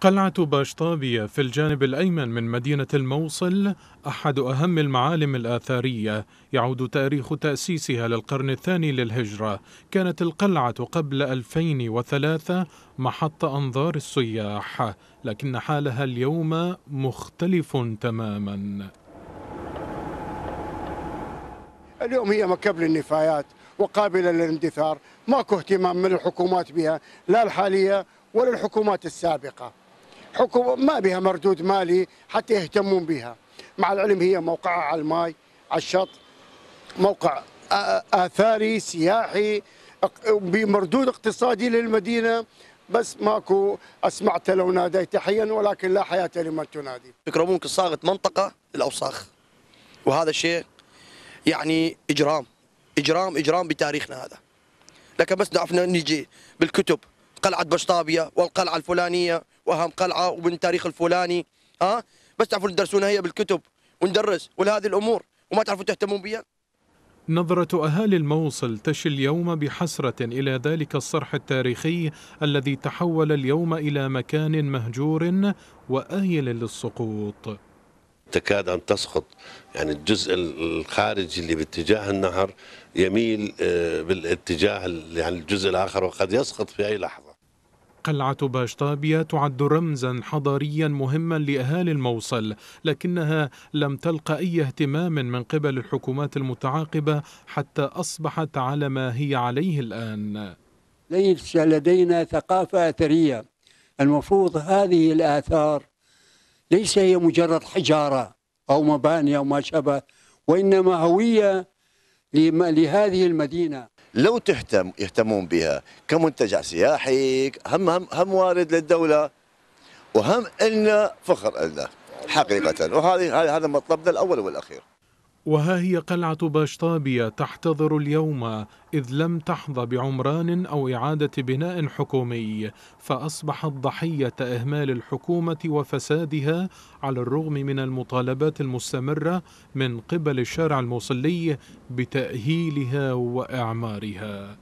قلعة باشطابية في الجانب الأيمن من مدينة الموصل أحد أهم المعالم الآثارية يعود تاريخ تأسيسها للقرن الثاني للهجرة كانت القلعة قبل 2003 محط أنظار السياح لكن حالها اليوم مختلف تماما اليوم هي مكب للنفايات وقابلة للاندثار ماكو اهتمام من الحكومات بها لا الحالية ولا الحكومات السابقة حكومة ما بها مردود مالي حتى يهتمون بها مع العلم هي موقعها على الماي على الشط موقع آثاري سياحي بمردود اقتصادي للمدينة بس ماكو أسمعت لو ناديت حيا ولكن لا حياة لمن تنادي ممكن صاغت منطقة الأوساخ وهذا الشيء يعني إجرام إجرام إجرام بتاريخنا هذا لكن بس نعرف نجي بالكتب قلعة بشطابية والقلعة الفلانية وهم قلعه ومن تاريخ الفلاني ها بس تعرفون تدرسونها هي بالكتب وندرس ولهذه الامور وما تعرفوا تهتمون بها نظرة أهالي الموصل تشي اليوم بحسرة إلى ذلك الصرح التاريخي الذي تحول اليوم إلى مكان مهجور وآيل للسقوط تكاد أن تسقط يعني الجزء الخارجي اللي باتجاه النهر يميل آه، بالاتجاه يعني الجزء الآخر وقد يسقط في أي لحظة قلعة باشطابية تعد رمزا حضاريا مهما لأهالي الموصل لكنها لم تلق أي اهتمام من قبل الحكومات المتعاقبة حتى أصبحت على ما هي عليه الآن ليس لدينا ثقافة أثرية المفروض هذه الآثار ليس هي مجرد حجارة أو مباني أو ما شابه وإنما هوية لهذه المدينة لو تهتم يهتمون بها كمنتجع سياحي هم هم, هم وارد للدوله وهم النا فخر النا حقيقه وهذه هذا مطلبنا الاول والاخير وها هي قلعة باشطابية تحتضر اليوم إذ لم تحظى بعمران أو إعادة بناء حكومي فأصبحت ضحية إهمال الحكومة وفسادها على الرغم من المطالبات المستمرة من قبل الشارع الموصلي بتأهيلها وإعمارها